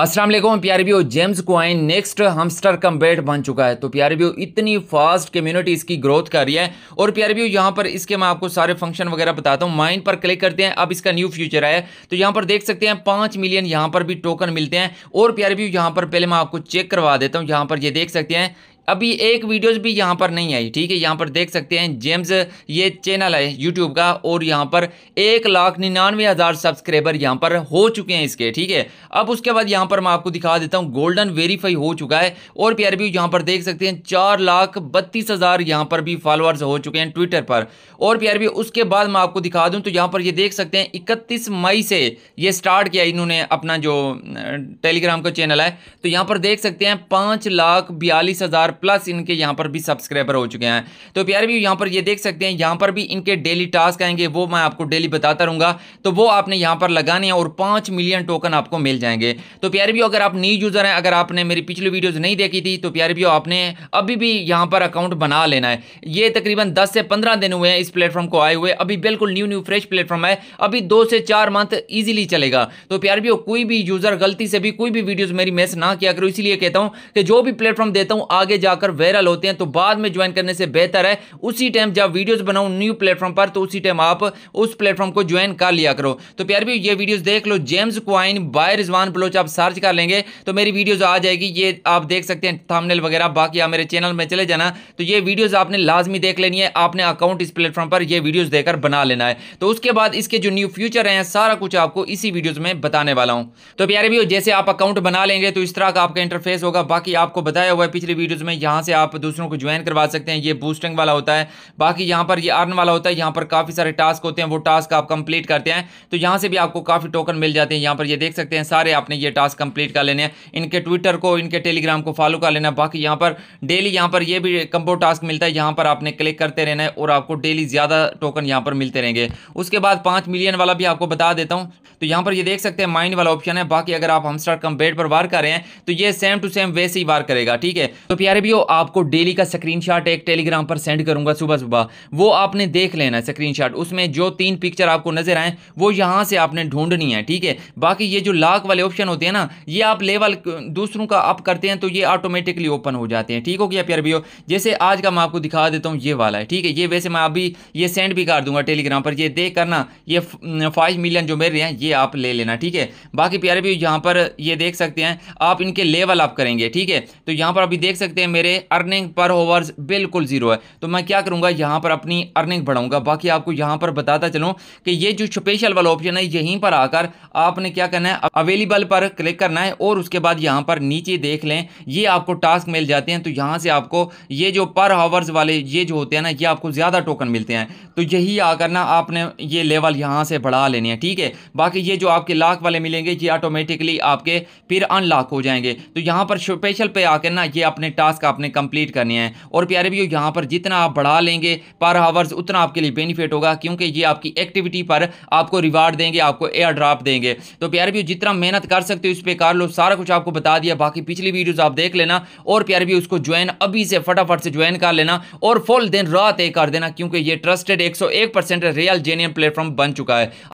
अस्सलाम वालेकुम प्यारे व्यू gems coin next Hamster Kombat बन चुका है तो प्यारे व्यू इतनी फास्ट कम्युनिटी इसकी ग्रोथ कर रही है और प्यारे व्यू यहाँ पर इसके मैं आपको सारे फंक्शन वगैरह बताता हूँ माइन पर क्लिक करते हैं अब इसका न्यू फ्यूचर आया तो यहाँ पर देख सकते हैं पाँच मिलियन यहाँ पर भी टोकन मिलते हैं और प्यारे व्यू यहाँ पर पहले मैं आपको चेक करवा देता हूँ यहाँ पर ये देख सकते हैं अभी एक वीडियोस भी यहाँ पर नहीं आई ठीक है यहाँ पर देख सकते हैं जेम्स ये चैनल है यूट्यूब का और यहाँ पर एक लाख निन्यानवे हज़ार सब्सक्राइबर यहाँ पर हो चुके हैं इसके ठीक है अब उसके बाद यहाँ पर मैं आपको दिखा देता हूँ गोल्डन वेरीफाई हो चुका है और प्यार भी यहाँ पर देख सकते हैं चार लाख बत्तीस हज़ार यहाँ पर भी फॉलोअर्स हो चुके हैं ट्विटर पर और प्यार भी उसके बाद मैं आपको दिखा दूँ तो यहाँ पर ये देख सकते हैं इकतीस मई से ये स्टार्ट किया इन्होंने अपना जो टेलीग्राम का चैनल है तो यहाँ पर देख सकते हैं पाँच लाख बयालीस हज़ार हज़ार प्लस इनके यहाँ पर भी सब्सक्राइबर हो चुके हैं तो प्यारे भी यहाँ पर ये देख सकते हैं यहाँ पर भी इनके डेली टास्क आएंगे वो मैं आपको डेली बताता रहूँगा तो वो आपने यहाँ पर लगाने हैं और पाँच मिलियन टोकन आपको मिल जाएंगे तो प्यारे भी अगर आप न्यू यूज़र हैं अगर आपने मेरी पिछली वीडियोज़ नहीं देखी थी तो प्यारे भी आपने अभी भी यहाँ पर अकाउंट बना लेना है ये तकरीबन दस से पंद्रह दिन हुए हैं इस प्लेटफॉर्म को आए हुए अभी बिल्कुल न्यू न्यू फ्रेश प्लेटफॉर्म है अभी दो से चार मंथ ईजिली चलेगा तो प्यार भी कोई भी यूज़र गलती से भी कोई भी वीडियोज़ मेरी मिस ना किया करो इसलिए कहता हूँ कि जो भी प्लेटफॉर्म देता हूँ आगे जाकर वायरल होते हैं तो बाद में ज्वाइन करने से बेहतर है उसी टाइम जब वीडियोस बनाओ न्यू प्लेटफॉर्म पर तो उसी टाइम आप उस प्लेटफॉर्म को ज्वाइन कर लिया करो तो प्यार भी ये वीडियोस देख लो gems coin by Rizwan Baloch आप सर्च कर लेंगे तो मेरी वीडियोज आ जाएगी ये आप देख सकते हैं थामनेल वगैरह बाकी आप मेरे चैनल में चले जाना तो ये वीडियोज आपने लाजमी देख लेनी है आपने अकाउंट इस प्लेटफॉर्म पर यह वीडियोज देकर बना लेना है तो उसके बाद इसके जो न्यू फ्यूचर हैं सारा कुछ आपको इसी वीडियोज में बताने वाला हूँ तो प्यारे भी जैसे आप अकाउंट बना लेंगे तो इस तरह का आपका इंटरफेस होगा बाकी आपको बताया हुआ है पिछले वीडियोज में में यहाँ से आप दूसरों को ज्वाइन करवा सकते हैं ये बूस्टिंग वाला होता है बाकी यहाँ पर ये अर्न वाला होता है यहाँ पर काफ़ी सारे टास्क होते हैं वो टास्क आप कंप्लीट करते हैं तो यहाँ से भी आपको काफ़ी टोकन मिल जाते हैं यहाँ पर ये देख सकते हैं सारे आपने ये टास्क कंप्लीट कर लेने हैं इनके ट्विटर को इनके टेलीग्राम को फॉलो कर लेना बाकी यहाँ पर डेली यहाँ पर ये भी कंबो टास्क मिलता है यहाँ पर आपने क्लिक करते रहना है और आपको डेली ज़्यादा टोकन यहाँ पर मिलते रहेंगे उसके बाद पाँच मिलियन वाला भी आपको बता देता हूँ तो यहाँ पर ये देख सकते हैं माइंड वाला ऑप्शन है बाकी अगर आप हमस्टार कम्बेट पर वार कर रहे हैं तो ये सेम टू सेम वैसे ही वार करेगा ठीक है तो प्यारे हो आपको डेली का स्क्रीनशॉट एक टेलीग्राम पर सेंड करूंगा सुबह सुबह वो आपने देख लेना स्क्रीनशॉट उसमें जो तीन पिक्चर आपको नजर आए वो यहां से आपने ढूंढनी है ठीक है बाकी ये जो लाख वाले ऑप्शन होते हैं ना ये आप लेवल दूसरों का अप करते हैं तो ये ऑटोमेटिकली ओपन हो जाते हैं ठीक हो गया प्यार वीओ जैसे आज का मैं आपको दिखा देता हूँ ये वाला है ठीक है ये वैसे मैं अभी ये सेंड भी कर दूंगा टेलीग्राम पर ये देख करना ये फाइव मिलियन जो मेरे हैं ये आप ले लेना ठीक है बाकी प्यारे भी यहाँ पर ये देख सकते हैं आप इनके लेवल आप करेंगे ठीक है तो यहाँ पर अभी देख सकते हैं मेरे अर्निंग पर होवर्स बिल्कुल ज़ीरो है तो मैं क्या करूंगा यहां पर अपनी अर्निंग बढ़ाऊंगा बाकी आपको यहां पर बताता चलूं कि ये जो स्पेशल वाला ऑप्शन है यहीं पर आकर आपने क्या करना है अवेलेबल पर क्लिक करना है और उसके बाद यहां पर नीचे देख लें ये आपको टास्क मिल जाते हैं तो यहां से आपको ये जो पर हावर्स वाले ये जो होते हैं ना ये आपको ज़्यादा टोकन मिलते हैं तो यही आकर ना आपने ये लेवल यहां से बढ़ा लेने हैं ठीक है बाकी ये जो आपके लाख वाले मिलेंगे ये ऑटोमेटिकली आपके फिर अनलॉक हो जाएंगे तो यहां पर स्पेशल पे आकर ना ये अपने टास्क टास्क आपने कंप्लीट करनी है और प्यारे भी यहाँ पर जितना आप बढ़ा लेंगे पर आवर्स उतना आपके लिए बेनिफिट होगा क्योंकि ये आपकी एक्टिविटी पर आपको रिवार्ड देंगे आपको एयर ड्राप देंगे तो प्यारे भी जितना मेहनत कर सकते हो इस पर कर लो सारा कुछ आपको बता दिया बाकी पिछली वीडियोज आप देख लेना और प्यारे भी उसको ज्वाइन अभी से फटाफट से ज्वाइन कर लेना और फुल दिन रात एक कर देना क्योंकि ये ट्रस्टेड एक रियल जेन्यन प्लेटफॉर्म बन चुका है